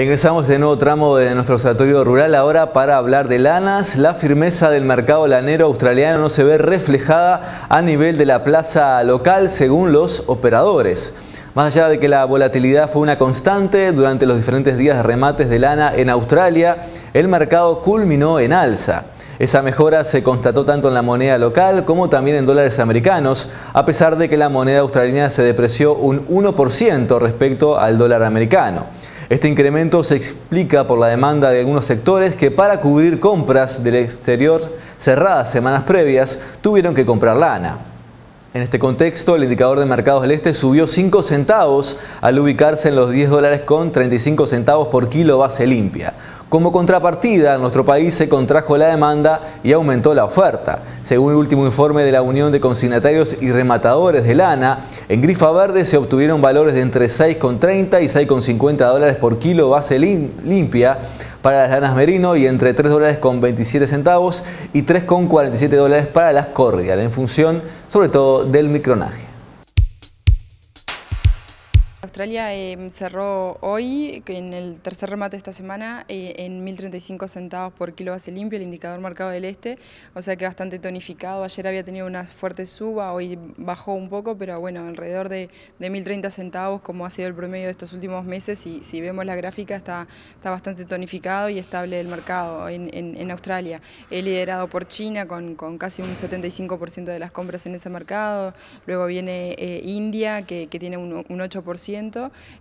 Ingresamos de nuevo tramo de nuestro observatorio rural ahora para hablar de lanas. La firmeza del mercado lanero australiano no se ve reflejada a nivel de la plaza local según los operadores. Más allá de que la volatilidad fue una constante durante los diferentes días de remates de lana en Australia, el mercado culminó en alza. Esa mejora se constató tanto en la moneda local como también en dólares americanos, a pesar de que la moneda australiana se depreció un 1% respecto al dólar americano. Este incremento se explica por la demanda de algunos sectores que para cubrir compras del exterior cerradas semanas previas tuvieron que comprar lana. En este contexto, el indicador de mercados del este subió 5 centavos al ubicarse en los 10 dólares con 35 centavos por kilo base limpia. Como contrapartida, en nuestro país se contrajo la demanda y aumentó la oferta. Según el último informe de la Unión de Consignatarios y Rematadores de Lana, en grifa verde se obtuvieron valores de entre 6,30 y 6,50 dólares por kilo base limpia para las lanas merino y entre 3 dólares con 27 centavos y 3,47 dólares para las corridas, en función sobre todo del micronaje. Australia eh, cerró hoy, en el tercer remate de esta semana, eh, en 1.035 centavos por kilo base limpio, el indicador marcado del este, o sea que bastante tonificado. Ayer había tenido una fuerte suba, hoy bajó un poco, pero bueno, alrededor de, 1.030 centavos, como ha sido el promedio de estos últimos meses, y si vemos la gráfica, está, bastante tonificado y estable el mercado en, Australia. He liderado por China, con, casi un 75% de las compras en ese mercado, luego viene eh, India, que, tiene un 8%,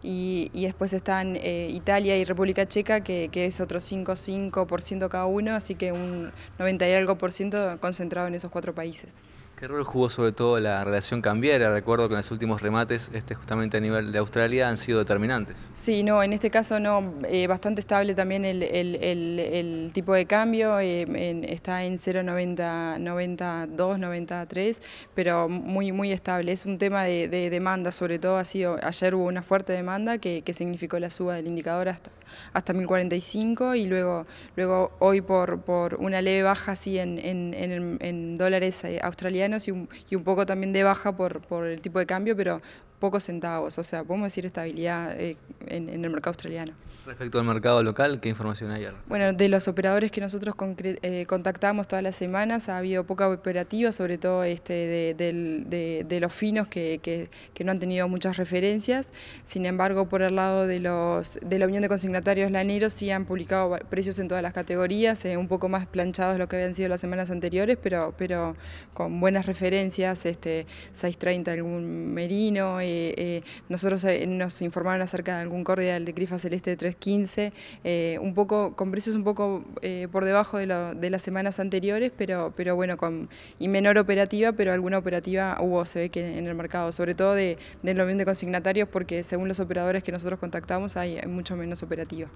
y, después están eh, Italia y República Checa, que, que es otro 5-5% cada uno, así que un 90 y algo por ciento concentrado en esos cuatro países. ¿Qué rol jugó sobre todo la relación cambiaria? Recuerdo que en los últimos remates, este justamente a nivel de Australia, han sido determinantes. Sí, no, en este caso no, eh, bastante estable también el, tipo de cambio, eh, está en 0,90, 92, 93, pero muy, muy estable. Es un tema de, demanda, sobre todo ha sido, ayer hubo una fuerte demanda que, significó la suba del indicador hasta hasta 1045 y luego, luego hoy por, por una leve baja así en, en dólares eh, australianos y un, poco también de baja por, por el tipo de cambio, pero pocos centavos. O sea, podemos decir estabilidad eh, en, el mercado australiano. Respecto al mercado local, ¿qué información hay? Bueno, de los operadores que nosotros eh, contactamos todas las semanas, ha habido poca operativa, sobre todo este de, los finos que, no han tenido muchas referencias. Sin embargo, por el lado de, los, de la Unión de Consignatarios Laneros sí han publicado precios en todas las categorías, eh, un poco más planchados de lo que habían sido las semanas anteriores, pero, pero con buenas referencias, este, 6.30 algún merino, eh, eh, nosotros eh, nos informaron acerca de algún cordial de Crifa Celeste 315, eh, un poco, con precios un poco por debajo de, las semanas anteriores, pero, bueno, con, y menor operativa, pero alguna operativa hubo, se ve que en el mercado, sobre todo de, los de consignatarios, porque según los operadores que nosotros contactamos hay mucho menos operativa.